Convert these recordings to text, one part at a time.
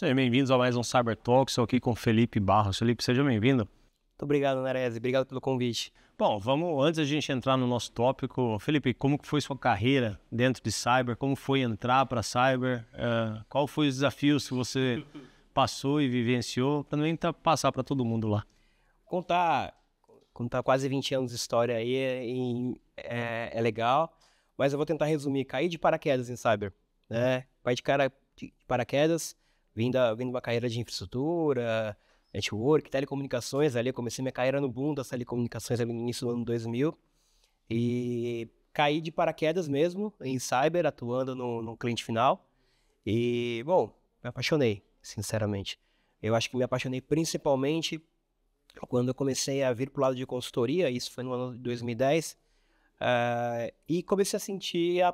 Sejam bem-vindos a mais um Cyber Talk. Estou aqui com Felipe Barros. Felipe, seja bem-vindo. Muito obrigado, Nerese. Obrigado pelo convite. Bom, vamos antes a gente entrar no nosso tópico. Felipe, como foi sua carreira dentro de cyber? Como foi entrar para cyber? Uh, qual foi os desafios que você passou e vivenciou? Também tá passar para todo mundo lá. Contar, contar quase 20 anos de história aí é, é, é legal, mas eu vou tentar resumir. Caí de paraquedas em cyber, né? Pai de cara de paraquedas vindo de uma carreira de infraestrutura, network, telecomunicações ali. Eu comecei minha carreira no boom das telecomunicações ali no início do ano 2000. E caí de paraquedas mesmo em cyber, atuando no, no cliente final. E, bom, me apaixonei, sinceramente. Eu acho que me apaixonei principalmente quando eu comecei a vir para o lado de consultoria, isso foi no ano de 2010, uh, e comecei a sentir a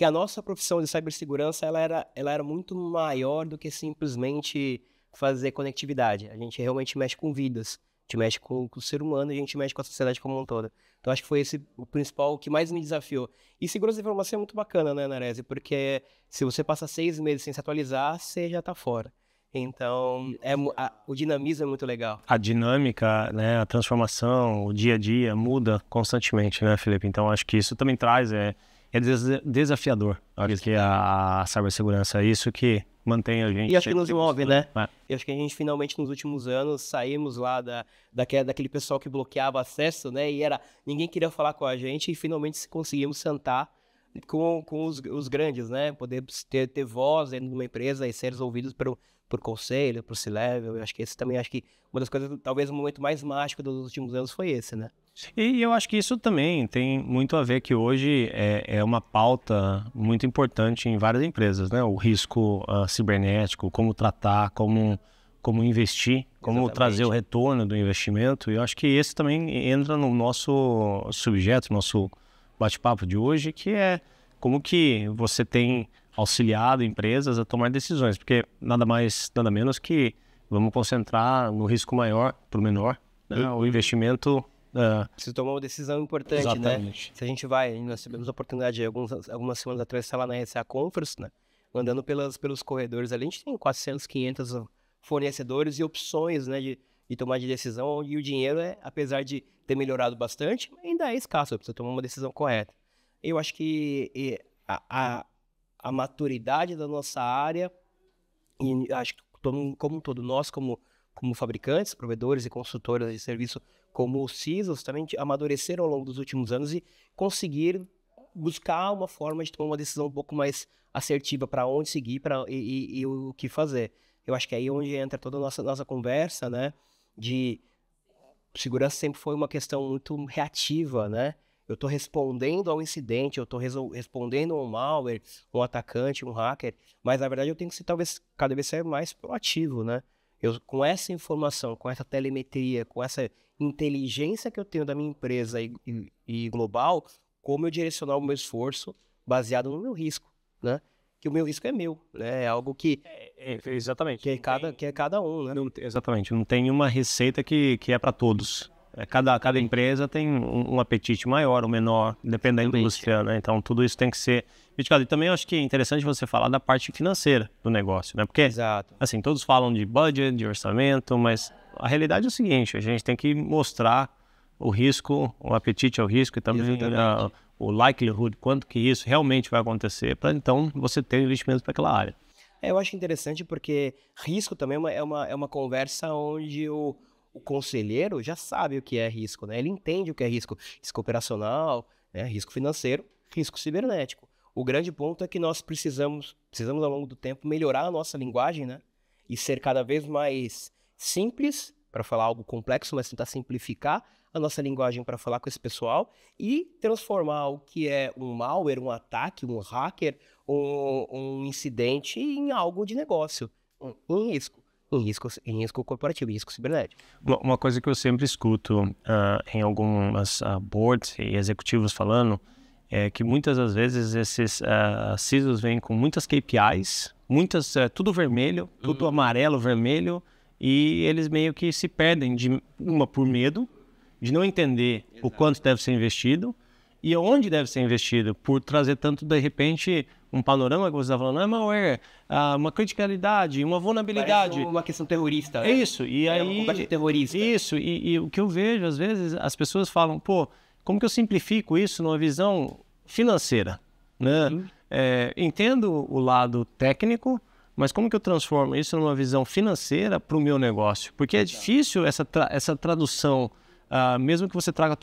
que a nossa profissão de cibersegurança ela era, ela era muito maior do que simplesmente fazer conectividade. A gente realmente mexe com vidas, a gente mexe com, com o ser humano, a gente mexe com a sociedade como um todo. Então acho que foi esse o principal que mais me desafiou. E segurança de informação é muito bacana, né, Narese? Porque se você passa seis meses sem se atualizar, você já está fora. Então, é, a, o dinamismo é muito legal. A dinâmica, né, a transformação, o dia a dia muda constantemente, né, Felipe? Então, acho que isso também traz é, é desafiador. Acho que é. a, cibersegurança é isso que mantém a gente. E acho que nos move, né? É. E acho que a gente finalmente, nos últimos anos, saímos lá da, daquele pessoal que bloqueava acesso, né? E era. Ninguém queria falar com a gente e finalmente conseguimos sentar com, com os, os grandes, né? Poder ter, ter voz dentro de uma empresa e ser ouvidos pelo, por conselho, por C-Level. Eu acho que esse também, acho que uma das coisas, talvez o momento mais mágico dos últimos anos foi esse, né? E eu acho que isso também tem muito a ver que hoje é, é uma pauta muito importante em várias empresas, né? O risco uh, cibernético, como tratar, como, como investir, como Exatamente. trazer o retorno do investimento. E eu acho que esse também entra no nosso subjeto, nosso bate-papo de hoje, que é como que você tem auxiliado empresas a tomar decisões, porque nada mais, nada menos que vamos concentrar no risco maior para o menor, né? o investimento se ah, Preciso tomar uma decisão importante, né? Exatamente. né? Se a gente vai, nós tivemos a oportunidade algumas, algumas semanas atrás, sei lá, na RCA Conference, né? Andando pelas, pelos corredores ali, a gente tem 400, 500 fornecedores e opções, né? De de tomar de decisão e o dinheiro, é, apesar de ter melhorado bastante, ainda é escasso, precisa tomar uma decisão correta. Eu acho que a, a, a maturidade da nossa área, e acho que todo, como um todo, nós como, como fabricantes, provedores e consultoras de serviço, como o CISOs, também amadureceram ao longo dos últimos anos e conseguiram buscar uma forma de tomar uma decisão um pouco mais assertiva para onde seguir para e, e, e, o que fazer. Eu acho que é aí onde entra toda a nossa, nossa conversa, né? de segurança sempre foi uma questão muito reativa, né? Eu estou respondendo ao incidente, eu estou respondendo a um malware, um atacante, um hacker, mas na verdade eu tenho que ser talvez cada vez ser mais proativo, né? Eu, com essa informação, com essa telemetria, com essa inteligência que eu tenho da minha empresa e, e, e global, como eu direcionar o meu esforço baseado no meu risco, né? que o meu risco é meu, né? É algo que é, é, exatamente que é cada tem, que é cada um, né? Não, exatamente, não tem uma receita que, que é para todos. É, cada, cada empresa tem um, um apetite maior ou menor, dependendo da indústria, é, né? Então, tudo isso tem que ser mitigado. E também acho que é interessante você falar da parte financeira do negócio, né? Porque, Exato. assim, todos falam de budget, de orçamento, mas a realidade é o seguinte, a gente tem que mostrar o risco, o apetite ao risco e também né, a, o likelihood, quanto que isso realmente vai acontecer, para então você ter investimento para aquela área. É, eu acho interessante porque risco também é, é uma, é uma conversa onde o, o conselheiro já sabe o que é risco, né? Ele entende o que é risco, risco operacional, né? risco financeiro, risco cibernético. O grande ponto é que nós precisamos, precisamos ao longo do tempo melhorar a nossa linguagem, né? E ser cada vez mais simples para falar algo complexo, mas tentar simplificar a nossa linguagem para falar com esse pessoal e transformar o que é um malware, um ataque, um hacker, um, um incidente em algo de negócio, um, um risco. Em risco, em risco corporativo, em risco cibernético. Uma coisa que eu sempre escuto uh, em algumas uh, boards e executivos falando é que muitas das vezes esses uh, CISOs vêm com muitas KPIs, muitas uh, tudo vermelho, tudo uhum. amarelo, vermelho, e eles meio que se perdem de uma por medo, de não entender Exato. o quanto deve ser investido e onde deve ser investido, por trazer tanto, de repente, um panorama que você está falando, é ah, malware, ah, uma criticalidade, uma vulnerabilidade. Parece uma questão terrorista. Né? É isso. E é aí, um combate terrorista. Isso. E, e, o que eu vejo, às vezes, as pessoas falam, pô, como que eu simplifico isso numa visão financeira? Né? É, entendo o lado técnico, mas como que eu transformo isso numa visão financeira para o meu negócio? Porque é difícil essa, tra essa tradução Uh, mesmo que você traga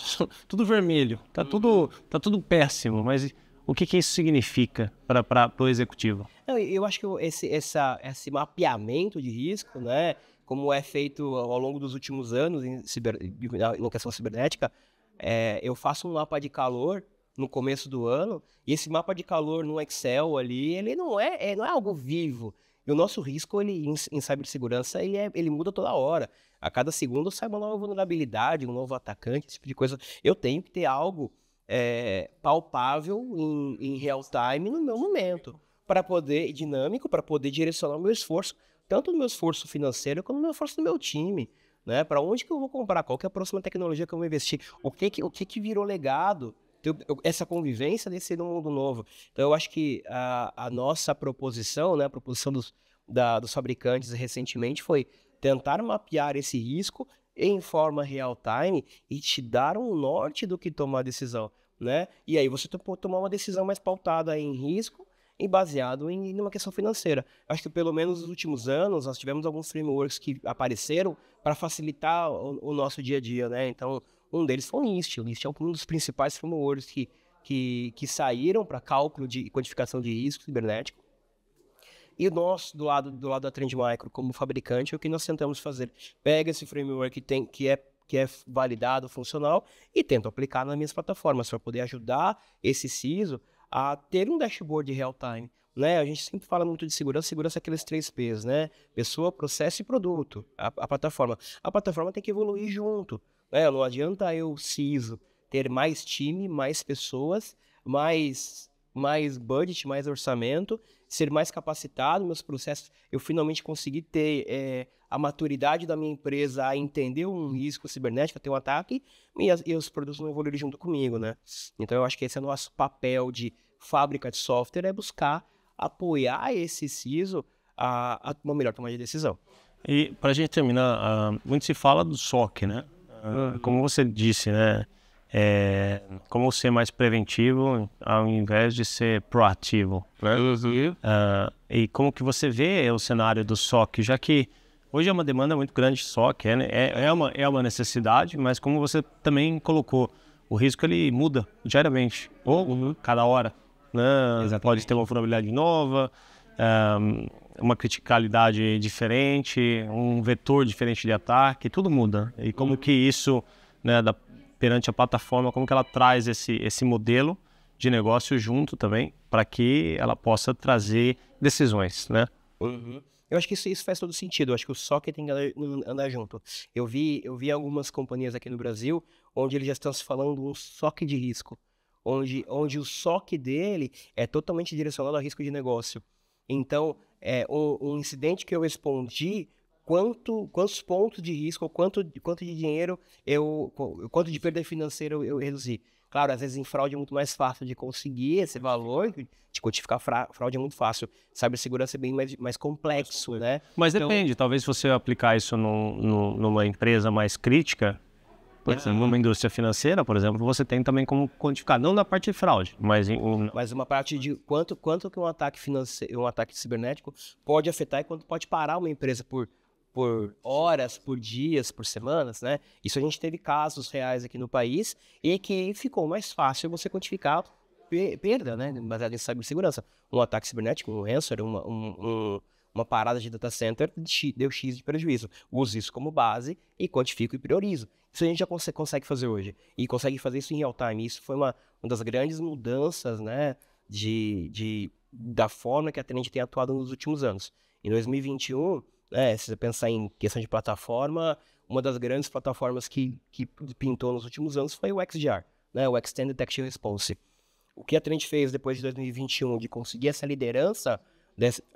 tudo vermelho, tá uhum. tudo, tá tudo péssimo, mas o que, que isso significa para o executivo? eu acho que esse, essa, esse mapeamento de risco, né, como é feito ao longo dos últimos anos em ciber, locação cibernética, é, eu faço um mapa de calor no começo do ano, e esse mapa de calor no Excel ali, ele não é, é não é algo vivo. E o nosso risco ele, em, em cibersegurança ele, é, ele muda toda hora. A cada segundo sai uma nova vulnerabilidade, um novo atacante, esse tipo de coisa. Eu tenho que ter algo é, palpável em, em real time no meu momento, para poder, dinâmico, para poder direcionar o meu esforço, tanto no meu esforço financeiro quanto no meu esforço do meu time. Né? Para onde que eu vou comprar? Qual que é a próxima tecnologia que eu vou investir? O que que, o que, que virou legado? Então, essa convivência desse mundo novo. Então, eu acho que a, a nossa proposição, né, a proposição dos, da, dos fabricantes recentemente foi tentar mapear esse risco em forma real time e te dar um norte do que tomar a decisão, né? E aí você pode tomar uma decisão mais pautada em risco e baseado em uma questão financeira. Acho que pelo menos nos últimos anos nós tivemos alguns frameworks que apareceram para facilitar o, o, nosso dia a dia, né? Então, um deles foi o NIST. O NIST é um dos principais frameworks que, que, que saíram para cálculo de quantificação de risco cibernético. E nós, do lado, do lado da Trend Micro, como fabricante, o que nós tentamos fazer? Pega esse framework que, tem, que é que é validado, funcional, e tento aplicar nas minhas plataformas para poder ajudar esse CISO a ter um dashboard real-time. Né? A gente sempre fala muito de segurança, segurança é aqueles três P's, né? Pessoa, processo e produto, a, a plataforma. A plataforma tem que evoluir junto. Né? Não adianta eu, CISO, ter mais time, mais pessoas, mais mais budget, mais orçamento, ser mais capacitado, meus processos, eu finalmente consegui ter é, a maturidade da minha empresa a entender um risco cibernético, ter um ataque, e, as, e os produtos não evoluíram junto comigo, né? Então eu acho que esse é o nosso papel de fábrica de software, é buscar apoiar esse CISO a, a uma melhor tomada de decisão. E para a gente terminar, uh, muito se fala do SOC, né? Uh, como você disse, né? é, como ser mais preventivo ao invés de ser proativo. Uh, e como que você vê o cenário do SOC, já que hoje é uma demanda muito grande de SOC, é, né? é, é, uma, é uma necessidade, mas como você também colocou, o risco ele muda diariamente, ou uhum. cada hora. Né? Pode ter uma vulnerabilidade nova, um, ah, uma criticalidade diferente, um vetor diferente de ataque, tudo muda. E como uhum. que isso, né, da perante a plataforma, como que ela traz esse, esse modelo de negócio junto também, para que ela possa trazer decisões, né? Uhum. Eu acho que isso, isso, faz todo sentido. Eu acho que o soque tem que andar junto. Eu vi, eu vi algumas companhias aqui no Brasil onde eles já estão se falando um soque de risco, onde, onde o soque dele é totalmente direcionado a risco de negócio. Então, é, um, incidente que eu respondi quanto, quantos pontos de risco, quanto, quanto de dinheiro eu. quanto de perda financeira eu, eu reduzi. Claro, às vezes em fraude é muito mais fácil de conseguir esse valor, de quantificar fraude é muito fácil. segurança é bem mais, mais complexo, Mas né? Mas então... depende, talvez se você aplicar isso no numa empresa mais crítica, por é. exemplo, numa indústria financeira, por exemplo, você tem também como quantificar, não na parte de fraude, mas em, mas uma parte de quanto quanto que um ataque finance um ataque cibernético pode afetar e quanto pode parar uma empresa por por hum. horas, por dias, por semanas, né? Isso a gente teve casos reais aqui no país e que ficou mais fácil você quantificar perda, né? Baseado em cibersegurança. Um ataque cibernético, um ransomware, uma, um, um, uma parada de data center deu X de prejuízo. Use isso como base e quantifico e priorizo. Isso a gente já cons consegue fazer hoje. E consegue fazer isso em real time. Isso foi uma, uma das grandes mudanças, né? De, de, da forma que a Trend tem atuado nos últimos anos. Em 2021 é, se você pensar em questão de plataforma, uma das grandes plataformas que, que pintou nos últimos anos foi o XDR, né? o Extended Detection Response. O que a Trend fez depois de 2021 de conseguir essa liderança,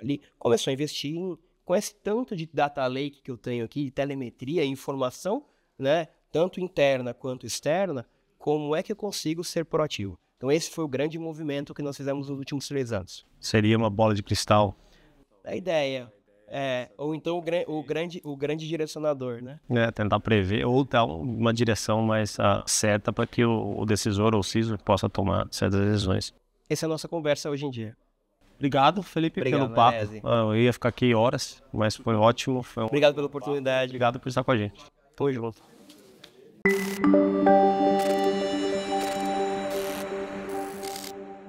ali, começou a investir em, com esse tanto de data lake que eu tenho aqui, de telemetria, informação, né? tanto interna quanto externa, como é que eu consigo ser proativo? Então esse foi o grande movimento que nós fizemos nos últimos três anos. Seria uma bola de cristal? A ideia, é, ou então o, o, grande, o grande direcionador, né? É, tentar prever ou dar uma direção mais uh, certa para que o, o, decisor ou o CISO possa tomar certas decisões. Essa é a nossa conversa hoje em dia. Obrigado, Felipe, Obrigado, pelo papo. Ah, eu ia ficar aqui horas, mas foi ótimo. Foi um... Obrigado pela oportunidade. Obrigado por estar com a gente. Tamo junto.